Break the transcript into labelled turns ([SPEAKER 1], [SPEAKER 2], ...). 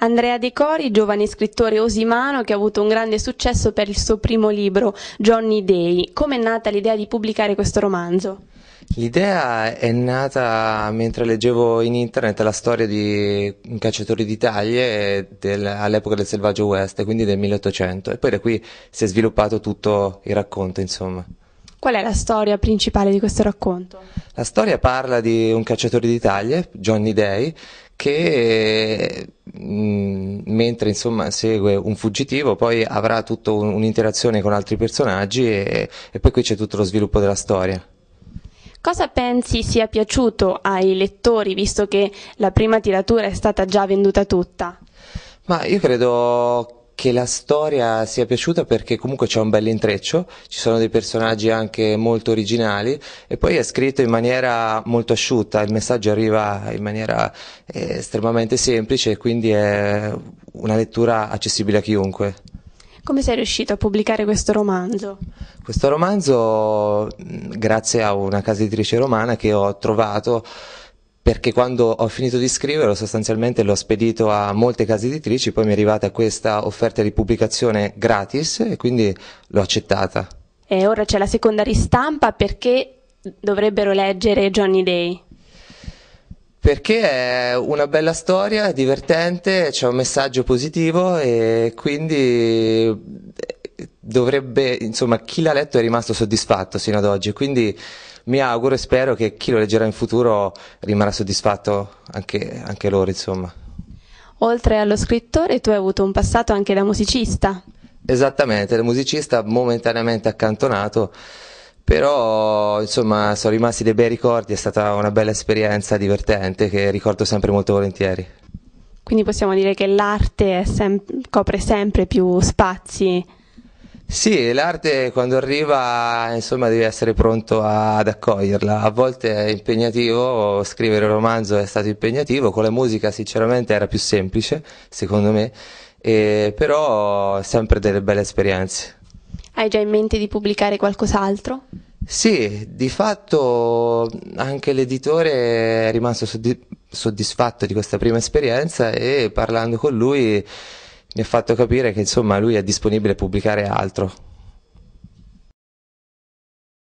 [SPEAKER 1] Andrea De Cori, giovane scrittore osimano che ha avuto un grande successo per il suo primo libro, Johnny Day. Come è nata l'idea di pubblicare questo romanzo?
[SPEAKER 2] L'idea è nata mentre leggevo in internet la storia di un cacciatore di taglie del, all'epoca del selvaggio West, quindi del 1800, e poi da qui si è sviluppato tutto il racconto, insomma.
[SPEAKER 1] Qual è la storia principale di questo racconto?
[SPEAKER 2] La storia parla di un cacciatore di taglie, Johnny Day, che mentre insomma segue un fuggitivo, poi avrà tutta un, un'interazione con altri personaggi e, e poi qui c'è tutto lo sviluppo della storia.
[SPEAKER 1] Cosa pensi sia piaciuto ai lettori, visto che la prima tiratura è stata già venduta tutta?
[SPEAKER 2] Ma io credo che la storia sia piaciuta perché comunque c'è un bel intreccio, ci sono dei personaggi anche molto originali e poi è scritto in maniera molto asciutta, il messaggio arriva in maniera eh, estremamente semplice e quindi è una lettura accessibile a chiunque.
[SPEAKER 1] Come sei riuscito a pubblicare questo romanzo?
[SPEAKER 2] Questo romanzo grazie a una casa editrice romana che ho trovato perché quando ho finito di scriverlo sostanzialmente l'ho spedito a molte case editrici, poi mi è arrivata questa offerta di pubblicazione gratis e quindi l'ho accettata.
[SPEAKER 1] E ora c'è la seconda ristampa perché dovrebbero leggere Johnny Day?
[SPEAKER 2] Perché è una bella storia, divertente, c'è un messaggio positivo e quindi dovrebbe, insomma, chi l'ha letto è rimasto soddisfatto sino ad oggi, quindi mi auguro e spero che chi lo leggerà in futuro rimarrà soddisfatto anche, anche loro, insomma.
[SPEAKER 1] Oltre allo scrittore, tu hai avuto un passato anche da musicista.
[SPEAKER 2] Esattamente, da musicista momentaneamente accantonato, però insomma sono rimasti dei bei ricordi, è stata una bella esperienza divertente che ricordo sempre molto volentieri.
[SPEAKER 1] Quindi possiamo dire che l'arte sem- copre sempre più spazi
[SPEAKER 2] sì, l'arte quando arriva insomma devi essere pronto a, ad accoglierla, a volte è impegnativo, scrivere un romanzo è stato impegnativo, con la musica sinceramente era più semplice secondo me, e, però sempre delle belle esperienze.
[SPEAKER 1] Hai già in mente di pubblicare qualcos'altro?
[SPEAKER 2] Sì, di fatto anche l'editore è rimasto soddisfatto di questa prima esperienza e parlando con lui mi ha fatto capire che insomma lui è disponibile a pubblicare altro